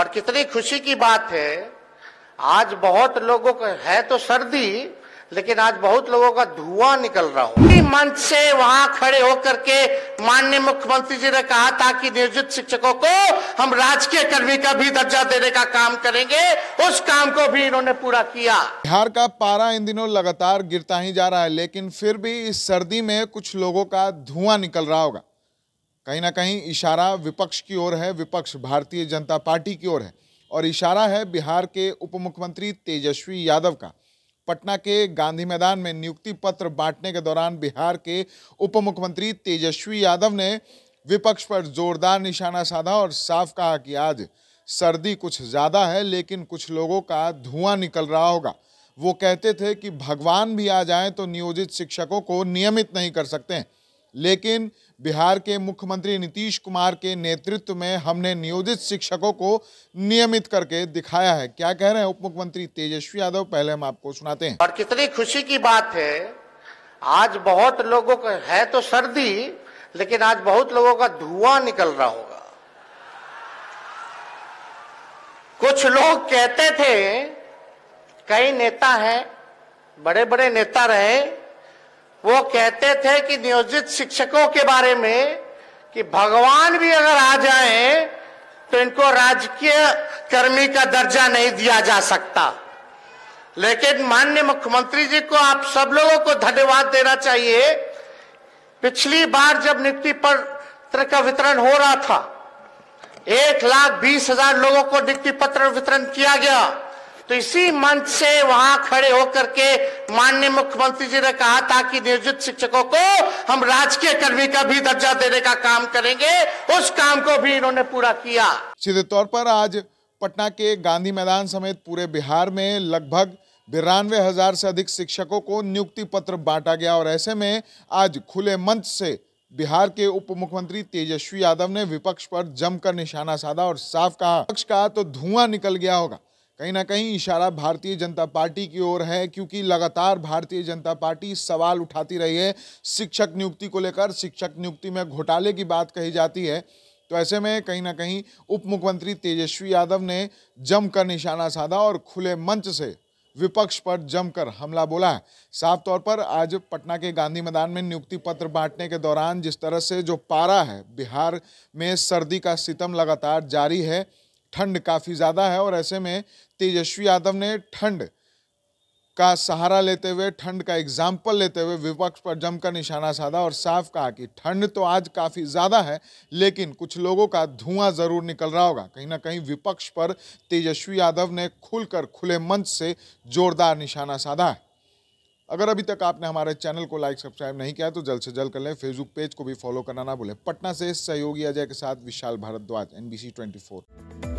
और कितनी खुशी की बात है आज बहुत लोगों का है तो सर्दी लेकिन आज बहुत लोगों का धुआं निकल रहा हो मंच से वहां खड़े होकर के माननीय मुख्यमंत्री जी ने कहा था कि नियोजित शिक्षकों को हम राजकीय कर्मी का भी दर्जा देने का काम करेंगे उस काम को भी इन्होंने पूरा किया बिहार का पारा इन दिनों लगातार गिरता ही जा रहा है लेकिन फिर भी इस सर्दी में कुछ लोगों का धुआं निकल रहा होगा कहीं ना कहीं इशारा विपक्ष की ओर है विपक्ष भारतीय जनता पार्टी की ओर है और इशारा है बिहार के उप मुख्यमंत्री तेजस्वी यादव का पटना के गांधी मैदान में नियुक्ति पत्र बांटने के दौरान बिहार के उप मुख्यमंत्री तेजस्वी यादव ने विपक्ष पर जोरदार निशाना साधा और साफ कहा कि आज सर्दी कुछ ज़्यादा है लेकिन कुछ लोगों का धुआं निकल रहा होगा वो कहते थे कि भगवान भी आ जाए तो नियोजित शिक्षकों को नियमित नहीं कर सकते हैं लेकिन बिहार के मुख्यमंत्री नीतीश कुमार के नेतृत्व में हमने नियोजित शिक्षकों को नियमित करके दिखाया है क्या कह रहे हैं उप मुख्यमंत्री तेजस्वी यादव पहले हम आपको सुनाते हैं और कितनी खुशी की बात है आज बहुत लोगों का है तो सर्दी लेकिन आज बहुत लोगों का धुआं निकल रहा होगा कुछ लोग कहते थे कई नेता हैं बड़े बड़े नेता रहे वो कहते थे कि नियोजित शिक्षकों के बारे में कि भगवान भी अगर आ जाए तो इनको राजकीय कर्मी का दर्जा नहीं दिया जा सकता लेकिन माननीय मुख्यमंत्री जी को आप सब लोगों को धन्यवाद देना चाहिए पिछली बार जब नियुक्ति पत्र का वितरण हो रहा था एक लाख बीस हजार लोगों को नियुक्ति पत्र वितरण किया गया तो इसी मंच से वहां खड़े होकर के माननीय मुख्यमंत्री जी ने कहा था कि नियोजित शिक्षकों को हम राजकीय कर्मी का भी दर्जा देने का काम करेंगे उस काम को भी इन्होंने पूरा किया सीधे तौर पर आज पटना के गांधी मैदान समेत पूरे बिहार में लगभग बिरानवे हजार से अधिक शिक्षकों को नियुक्ति पत्र बांटा गया और ऐसे में आज खुले मंच से बिहार के उप मुख्यमंत्री तेजस्वी यादव ने विपक्ष पर जमकर निशाना साधा और साफ कहा विपक्ष का तो धुआं निकल गया होगा कहीं ना कहीं इशारा भारतीय जनता पार्टी की ओर है क्योंकि लगातार भारतीय जनता पार्टी सवाल उठाती रही है शिक्षक नियुक्ति को लेकर शिक्षक नियुक्ति में घोटाले की बात कही जाती है तो ऐसे में कहीं ना कहीं उप मुख्यमंत्री तेजस्वी यादव ने जमकर निशाना साधा और खुले मंच से विपक्ष पर जमकर हमला बोला है साफ तौर पर आज पटना के गांधी मैदान में नियुक्ति पत्र बांटने के दौरान जिस तरह से जो पारा है बिहार में सर्दी का सितम लगातार जारी है ठंड काफ़ी ज़्यादा है और ऐसे में तेजस्वी यादव ने ठंड का सहारा लेते हुए ठंड का एग्जाम्पल लेते हुए विपक्ष पर जमकर निशाना साधा और साफ कहा कि ठंड तो आज काफ़ी ज़्यादा है लेकिन कुछ लोगों का धुआं ज़रूर निकल रहा होगा कहीं ना कहीं विपक्ष पर तेजस्वी यादव ने खुलकर खुले मंच से जोरदार निशाना साधा है अगर अभी तक आपने हमारे चैनल को लाइक सब्सक्राइब नहीं किया तो जल्द से जल्द कर लें फेसबुक पेज को भी फॉलो करना ना भूलें पटना से सहयोगी अजय के साथ विशाल भारद्वाज एनबीसी 24